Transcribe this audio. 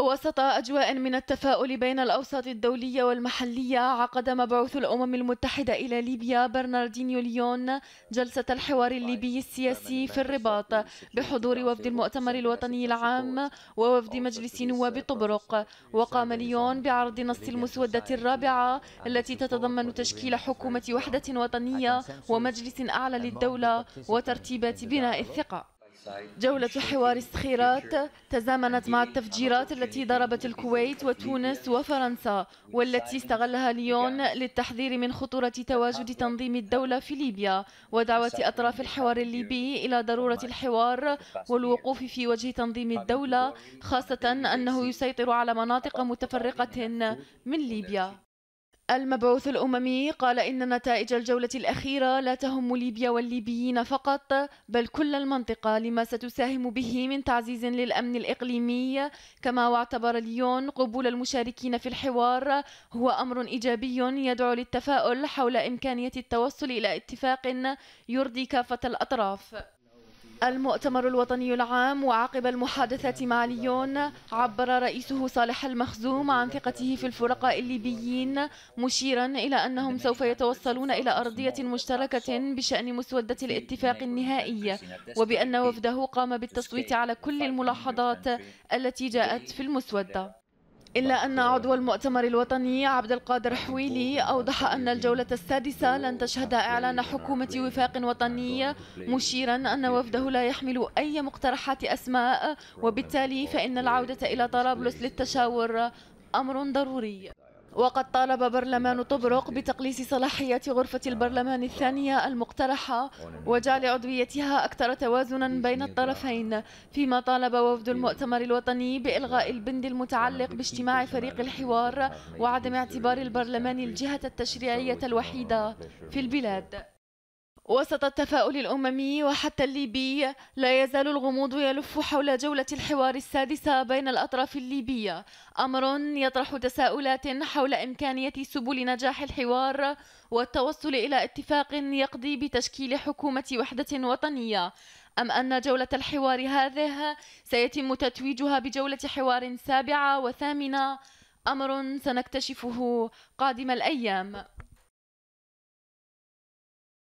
وسط أجواء من التفاؤل بين الأوساط الدولية والمحلية عقد مبعوث الأمم المتحدة إلى ليبيا برناردينيو ليون جلسة الحوار طيب، الليبي السياسي في الرباط بحضور وفد المؤتمر الوطني العام ووفد مجلس نواب طبرق وقام ليون بعرض نص المسودة الرابعة التي تتضمن تشكيل حكومة وحدة وطنية ومجلس أعلى للدولة وترتيبات بناء الثقة جولة حوار السخيرات تزامنت مع التفجيرات التي ضربت الكويت وتونس وفرنسا والتي استغلها ليون للتحذير من خطورة تواجد تنظيم الدولة في ليبيا ودعوة أطراف الحوار الليبي إلى ضرورة الحوار والوقوف في وجه تنظيم الدولة خاصة أنه يسيطر على مناطق متفرقة من ليبيا المبعوث الأممي قال إن نتائج الجولة الأخيرة لا تهم ليبيا والليبيين فقط بل كل المنطقة لما ستساهم به من تعزيز للأمن الإقليمي كما واعتبر ليون قبول المشاركين في الحوار هو أمر إيجابي يدعو للتفاؤل حول إمكانية التوصل إلى اتفاق يرضي كافة الأطراف المؤتمر الوطني العام وعقب المحادثة مع ليون عبر رئيسه صالح المخزوم عن ثقته في الفرقاء الليبيين مشيرا إلى أنهم سوف يتوصلون إلى أرضية مشتركة بشأن مسودة الاتفاق النهائي وبأن وفده قام بالتصويت على كل الملاحظات التي جاءت في المسودة إلا أن عضو المؤتمر الوطني عبد القادر حويلي أوضح أن الجولة السادسة لن تشهد إعلان حكومة وفاق وطني مشيرا أن وفده لا يحمل أي مقترحات أسماء وبالتالي فإن العودة إلى طرابلس للتشاور أمر ضروري وقد طالب برلمان طبرق بتقليص صلاحية غرفة البرلمان الثانية المقترحة وجعل عضويتها أكثر توازنا بين الطرفين فيما طالب وفد المؤتمر الوطني بإلغاء البند المتعلق باجتماع فريق الحوار وعدم اعتبار البرلمان الجهة التشريعية الوحيدة في البلاد وسط التفاؤل الأممي وحتى الليبي لا يزال الغموض يلف حول جولة الحوار السادسة بين الأطراف الليبية أمر يطرح تساؤلات حول إمكانية سبل نجاح الحوار والتوصل إلى اتفاق يقضي بتشكيل حكومة وحدة وطنية أم أن جولة الحوار هذه سيتم تتويجها بجولة حوار سابعة وثامنة أمر سنكتشفه قادم الأيام